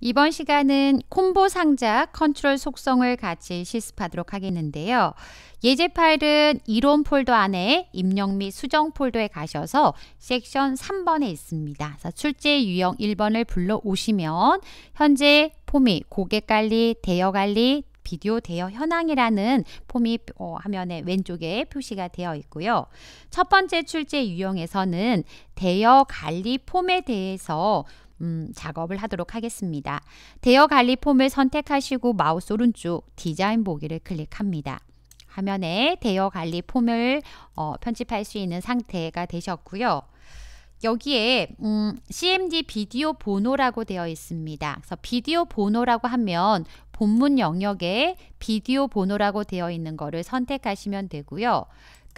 이번 시간은 콤보 상자 컨트롤 속성을 같이 실습하도록 하겠는데요. 예제 파일은 이론 폴더 안에 입력 및 수정 폴더에 가셔서 섹션 3번에 있습니다. 출제 유형 1번을 불러오시면 현재 폼이 고객 관리, 대여 관리, 비디오 대여 현황이라는 폼이 어, 화면의 왼쪽에 표시가 되어 있고요. 첫 번째 출제 유형에서는 대여 관리 폼에 대해서 음, 작업을 하도록 하겠습니다. 대여 관리 폼을 선택하시고 마우스 오른쪽 디자인 보기를 클릭합니다. 화면에 대여 관리 폼을 어, 편집할 수 있는 상태가 되셨고요. 여기에 음, CMD 비디오 번호라고 되어 있습니다. 그래서 비디오 번호라고 하면 본문 영역에 비디오 번호라고 되어 있는 것을 선택하시면 되고요.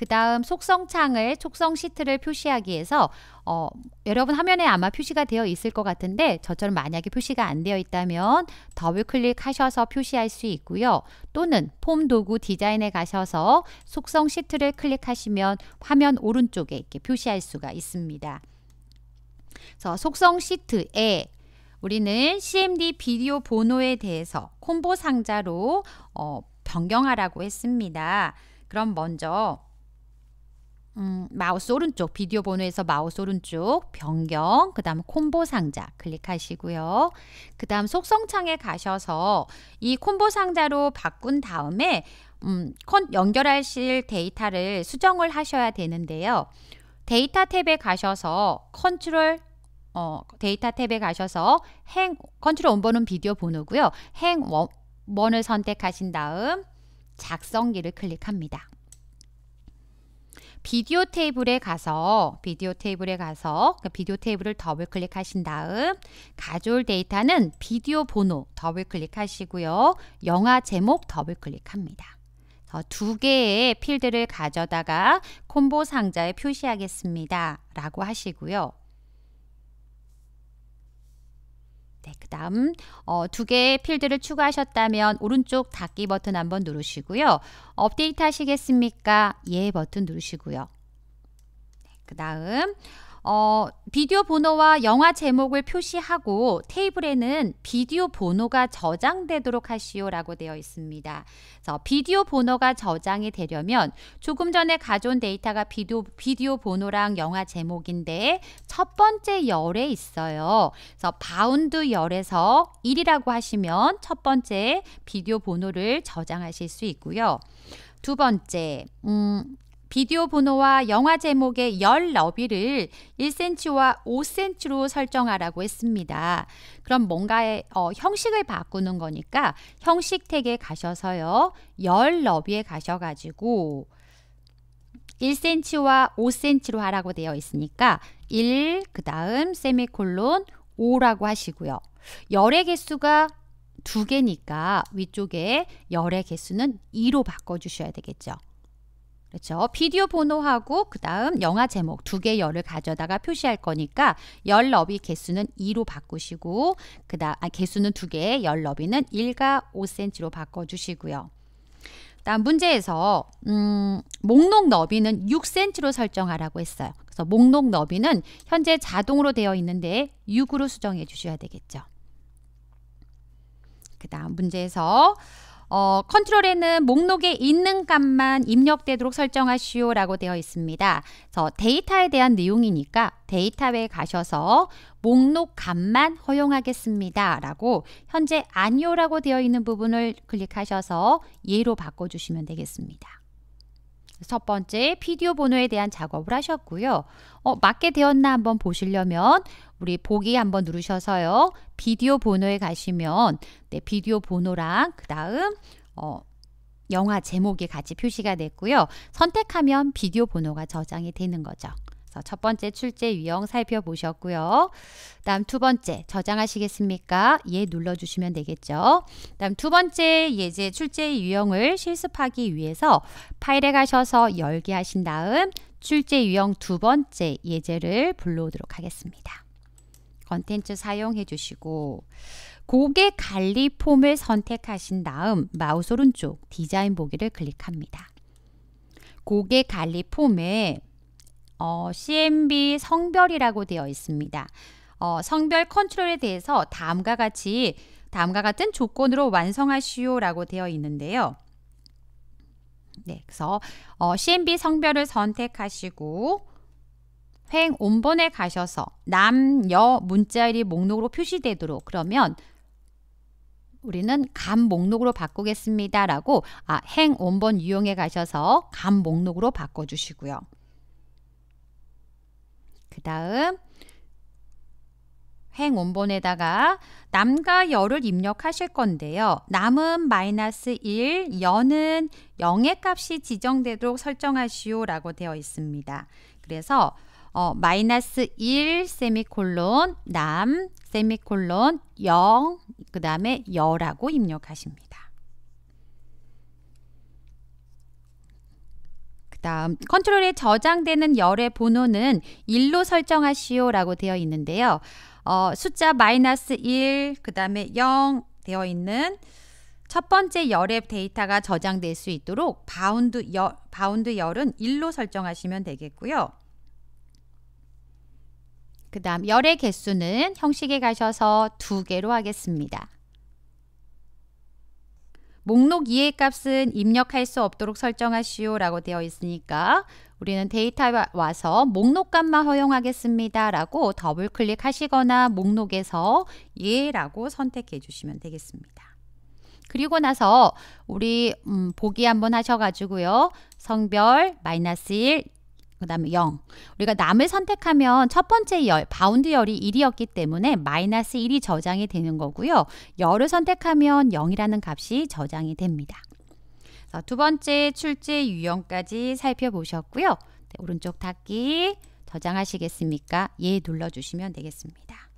그 다음 속성창을 속성 시트를 표시하기 위해서 어, 여러분 화면에 아마 표시가 되어 있을 것 같은데 저처럼 만약에 표시가 안 되어 있다면 더블 클릭하셔서 표시할 수 있고요. 또는 폼 도구 디자인에 가셔서 속성 시트를 클릭하시면 화면 오른쪽에 이렇게 표시할 수가 있습니다. 그래서 속성 시트에 우리는 CMD 비디오 번호에 대해서 콤보 상자로 어, 변경하라고 했습니다. 그럼 먼저 음, 마우스 오른쪽 비디오 번호에서 마우스 오른쪽 변경 그 다음 콤보 상자 클릭하시고요 그 다음 속성창에 가셔서 이 콤보 상자로 바꾼 다음에 음, 연결하실 데이터를 수정을 하셔야 되는데요 데이터 탭에 가셔서 컨트롤 어, 데이터 탭에 가셔서 행 컨트롤 원번은 비디오 번호고요 행 원을 선택하신 다음 작성기를 클릭합니다 비디오 테이블에 가서 비디오 테이블에 가서 그 비디오 테이블을 더블 클릭하신 다음 가져올 데이터는 비디오 번호 더블 클릭하시고요. 영화 제목 더블 클릭합니다. 두 개의 필드를 가져다가 콤보 상자에 표시하겠습니다. 라고 하시고요. 네, 그 다음 어, 두 개의 필드를 추가하셨다면 오른쪽 닫기 버튼 한번 누르시고요. 업데이트 하시겠습니까? 예 버튼 누르시고요. 네, 그 다음 어, 비디오 번호와 영화 제목을 표시하고 테이블에는 비디오 번호가 저장되도록 하시오라고 되어 있습니다. 그래서 비디오 번호가 저장이 되려면 조금 전에 가져온 데이터가 비디오, 비디오 번호랑 영화 제목인데 첫 번째 열에 있어요. 그래서 바운드 열에서 1이라고 하시면 첫 번째 비디오 번호를 저장하실 수 있고요. 두 번째, 음, 비디오 번호와 영화 제목의 열 너비를 1cm와 5cm로 설정하라고 했습니다. 그럼 뭔가의 어, 형식을 바꾸는 거니까 형식 택에 가셔서요. 열 너비에 가셔가지고 1cm와 5cm로 하라고 되어 있으니까 1, 그 다음 세미콜론 5라고 하시고요. 열의 개수가 두 개니까 위쪽에 열의 개수는 2로 바꿔주셔야 되겠죠. 그렇죠. 비디오 번호하고 그 다음 영화 제목 두 개 열을 가져다가 표시할 거니까 열 너비 개수는 2로 바꾸시고 그 다음 아, 개수는 두 개, 열 너비는 1과 5cm로 바꿔주시고요. 다음 문제에서 음, 목록 너비는 6cm로 설정하라고 했어요. 그래서 목록 너비는 현재 자동으로 되어 있는데 6으로 수정해 주셔야 되겠죠. 그 다음 문제에서 어, 컨트롤에는 목록에 있는 값만 입력되도록 설정하시오라고 되어 있습니다. 그래서 데이터에 대한 내용이니까 데이터에 가셔서 목록 값만 허용하겠습니다. 라고 현재 아니오라고 되어 있는 부분을 클릭하셔서 예로 바꿔주시면 되겠습니다. 첫 번째 피디오 번호에 대한 작업을 하셨고요. 어, 맞게 되었나 한번 보시려면 우리 보기 한번 누르셔서요. 비디오 번호에 가시면 네, 비디오 번호랑 그 다음 어, 영화 제목이 같이 표시가 됐고요. 선택하면 비디오 번호가 저장이 되는 거죠. 첫 번째 출제 유형 살펴보셨고요. 다음 두 번째 저장하시겠습니까? 예 눌러주시면 되겠죠. 다음 두 번째 예제 출제 유형을 실습하기 위해서 파일에 가셔서 열기 하신 다음 출제 유형 두 번째 예제를 불러오도록 하겠습니다. 컨텐츠 사용해 주시고 고객 관리 폼을 선택하신 다음 마우스 오른쪽 디자인 보기를 클릭합니다. 고객 관리 폼에 어, CMB 성별이라고 되어 있습니다. 어, 성별 컨트롤에 대해서 다음과 같이 다음과 같은 조건으로 완성하시오라고 되어 있는데요. 네, 그래서 어, CMB 성별을 선택하시고 횡 온번에 가셔서 남, 여 문자열이 목록으로 표시되도록 그러면 우리는 감 목록으로 바꾸겠습니다라고 아, 행 온번 이용해 가셔서 감 목록으로 바꿔주시고요. 그 다음 행 원본에다가 남과 열을 입력하실 건데요. 남은 마이너스 1, 여는 0의 값이 지정되도록 설정하시오 라고 되어 있습니다. 그래서 어, 마이너스 1 세미콜론 남 세미콜론 0그 다음에 여라고 입력하십니다. 다음 컨트롤에 저장되는 열의 번호는 1로 설정하시오 라고 되어 있는데요. 어, 숫자 마이너스 1, 그 다음에 0 되어 있는 첫 번째 열의 데이터가 저장될 수 있도록 바운드, 열, 바운드 열은 1로 설정하시면 되겠고요. 그 다음 열의 개수는 형식에 가셔서 두 개로 하겠습니다. 목록 2의 값은 입력할 수 없도록 설정하시오 라고 되어 있으니까 우리는 데이터 에 와서 목록 값만 허용하겠습니다 라고 더블 클릭하시거나 목록에서 예 라고 선택해 주시면 되겠습니다. 그리고 나서 우리 음, 보기 한번 하셔가지고요. 성별 마이너스 1, 그 다음에 0. 우리가 남을 선택하면 첫 번째 열, 바운드 열이 1이었기 때문에 마이너스 1이 저장이 되는 거고요. 열을 선택하면 0이라는 값이 저장이 됩니다. 자, 두 번째 출제 유형까지 살펴보셨고요. 네, 오른쪽 닫기 저장하시겠습니까? 예 눌러주시면 되겠습니다.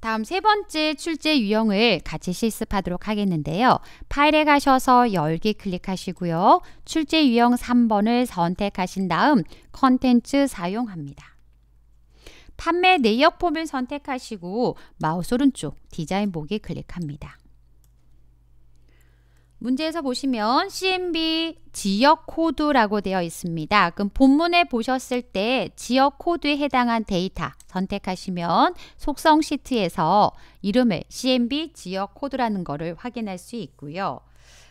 다음 세 번째 출제 유형을 같이 실습하도록 하겠는데요. 파일에 가셔서 열기 클릭하시고요. 출제 유형 3번을 선택하신 다음 컨텐츠 사용합니다. 판매 내역 폼을 선택하시고 마우스 오른쪽 디자인 보기 클릭합니다. 문제에서 보시면 CMB 지역 코드라고 되어 있습니다. 그럼 본문에 보셨을 때 지역 코드에 해당한 데이터 선택하시면 속성 시트에서 이름을 CMB 지역 코드라는 것을 확인할 수 있고요.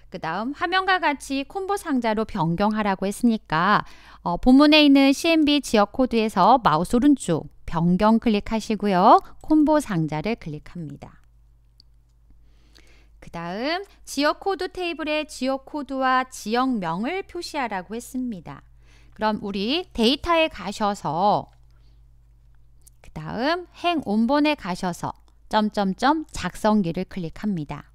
그 다음 화면과 같이 콤보 상자로 변경하라고 했으니까 어, 본문에 있는 CMB 지역 코드에서 마우스 오른쪽 변경 클릭하시고요. 콤보 상자를 클릭합니다. 그 다음 지역 코드 테이블에 지역 코드와 지역명을 표시하라고 했습니다. 그럼 우리 데이터에 가셔서 그 다음 행 온본에 가셔서 점점점 작성기를 클릭합니다.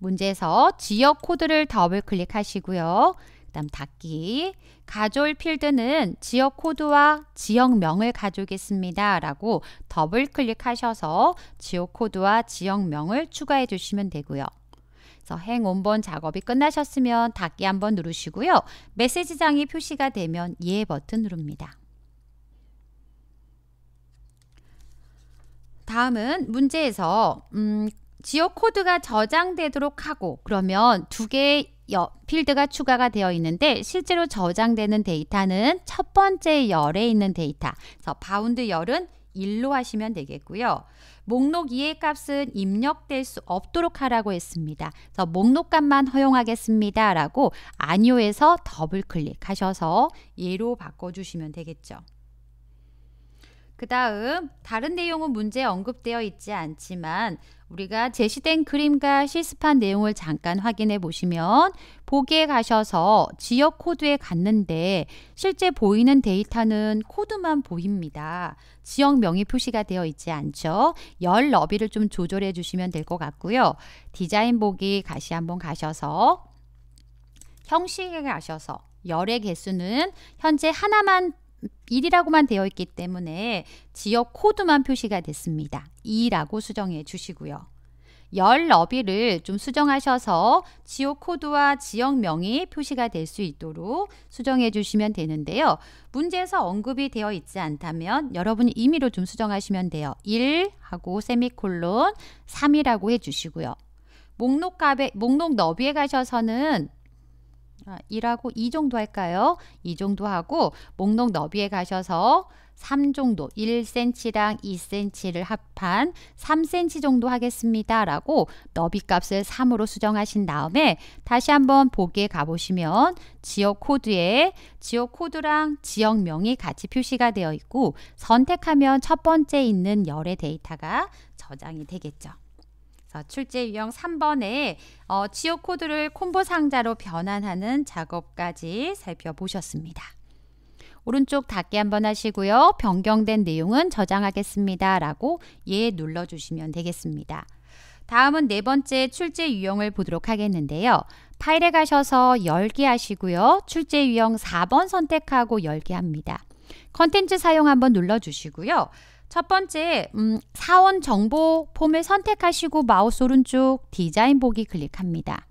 문제에서 지역 코드를 더블 클릭하시고요. 그다음 닫기. 가져올 필드는 지역 코드와 지역명을 가져오겠습니다라고 더블 클릭하셔서 지역 코드와 지역명을 추가해 주시면 되고요. 그래서 행 온번 작업이 끝나셨으면 닫기 한번 누르시고요. 메시지장이 표시가 되면 예 버튼 누릅니다. 다음은 문제에서 음, 지역 코드가 저장되도록 하고 그러면 두 개의 여, 필드가 추가가 되어 있는데 실제로 저장되는 데이터는 첫 번째 열에 있는 데이터. 그래서 바운드 열은 1로 하시면 되겠고요. 목록 2의 값은 입력될 수 없도록 하라고 했습니다. 그래서 목록값만 허용하겠습니다. 라고 아니오에서 더블 클릭하셔서 예로 바꿔주시면 되겠죠. 그 다음 다른 내용은 문제에 언급되어 있지 않지만 우리가 제시된 그림과 실습한 내용을 잠깐 확인해 보시면 보기에 가셔서 지역 코드에 갔는데 실제 보이는 데이터는 코드만 보입니다. 지역명이 표시가 되어 있지 않죠. 열 너비를 좀 조절해 주시면 될 것 같고요. 디자인 보기 다시 한번 가셔서 형식에 가셔서 열의 개수는 현재 하나만 1이라고만 되어 있기 때문에 지역 코드만 표시가 됐습니다. 2라고 수정해 주시고요. 열 너비를 좀 수정하셔서 지역 코드와 지역명이 표시가 될 수 있도록 수정해 주시면 되는데요. 문제에서 언급이 되어 있지 않다면 여러분이 임의로 좀 수정하시면 돼요. 1하고 세미콜론 3이라고 해 주시고요. 목록 값에 목록 너비에 가셔서는 1하고 아, 2 정도 할까요? 2 정도 하고 목록 너비에 가셔서 3 정도 1cm랑 2cm를 합한 3cm 정도 하겠습니다. 라고 너비 값을 3으로 수정하신 다음에 다시 한번 보기에 가보시면 지역 코드에 지역 코드랑 지역명이 같이 표시가 되어 있고 선택하면 첫 번째 있는 열의 데이터가 저장이 되겠죠. 어, 출제 유형 3번에 어, 지오 코드를 콤보 상자로 변환하는 작업까지 살펴보셨습니다. 오른쪽 닫기 한번 하시고요. 변경된 내용은 저장하겠습니다. 라고 예 눌러주시면 되겠습니다. 다음은 네 번째 출제 유형을 보도록 하겠는데요. 파일에 가셔서 열기 하시고요. 출제 유형 4번 선택하고 열기 합니다. 컨텐츠 사용 한번 눌러주시고요. 첫 번째, 음, 사원 정보 폼을 선택하시고 마우스 오른쪽 디자인 보기 클릭합니다.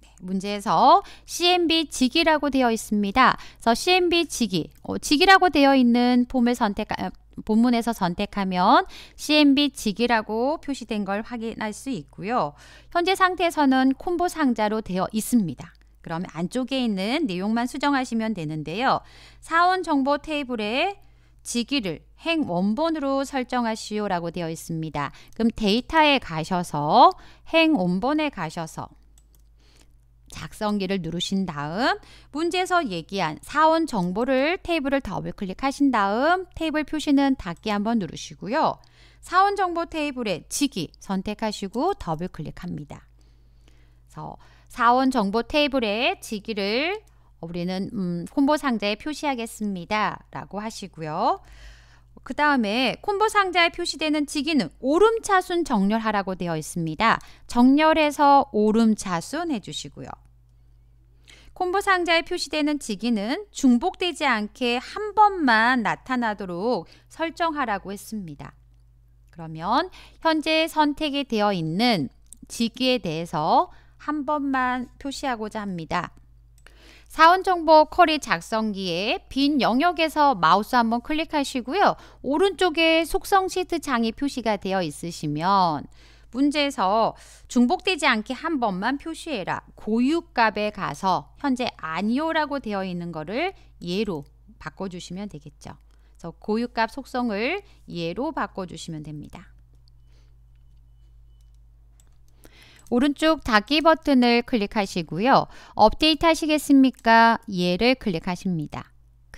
네, 문제에서 CMB 직이라고 되어 있습니다. 그래서 CMB 직이, 어, 직이라고 되어 있는 폼을 선택, 어, 본문에서 선택하면 CMB 직이라고 표시된 걸 확인할 수 있고요. 현재 상태에서는 콤보 상자로 되어 있습니다. 그러면 안쪽에 있는 내용만 수정하시면 되는데요. 사원 정보 테이블에 직위를 행 원본으로 설정하시오라고 되어 있습니다. 그럼 데이터에 가셔서 행 원본에 가셔서 작성기를 누르신 다음 문제에서 얘기한 사원 정보를 테이블을 더블 클릭하신 다음 테이블 표시는 닫기 한번 누르시고요. 사원 정보 테이블에 지기 선택하시고 더블 클릭합니다. 사원 정보 테이블에 지기를 우리는 음, 콤보 상자에 표시하겠습니다. 라고 하시고요. 그 다음에 콤보 상자에 표시되는 직위는 오름차순 정렬하라고 되어 있습니다. 정렬해서 오름차순 해주시고요. 콤보 상자에 표시되는 직위는 중복되지 않게 한 번만 나타나도록 설정하라고 했습니다. 그러면 현재 선택이 되어 있는 직위에 대해서 한 번만 표시하고자 합니다. 사원정보 쿼리 작성기에 빈 영역에서 마우스 한번 클릭하시고요. 오른쪽에 속성 시트 창이 표시가 되어 있으시면 문제에서 중복되지 않게 한 번만 표시해라. 고유값에 가서 현재 아니오라고 되어 있는 거를 예로 바꿔주시면 되겠죠. 그래서 고유값 속성을 예로 바꿔주시면 됩니다. 오른쪽 닫기 버튼을 클릭하시고요. 업데이트 하시겠습니까? 예를 클릭하십니다.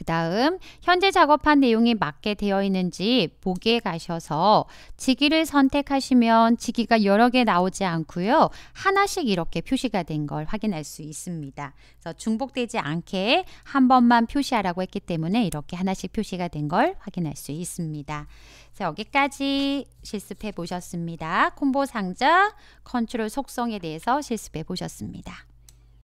그 다음 현재 작업한 내용이 맞게 되어 있는지 보기에 가셔서 지기를 선택하시면 지기가 여러 개 나오지 않고요. 하나씩 이렇게 표시가 된 걸 확인할 수 있습니다. 그래서 중복되지 않게 한 번만 표시하라고 했기 때문에 이렇게 하나씩 표시가 된 걸 확인할 수 있습니다. 자, 여기까지 실습해 보셨습니다. 콤보 상자, 컨트롤 속성에 대해서 실습해 보셨습니다.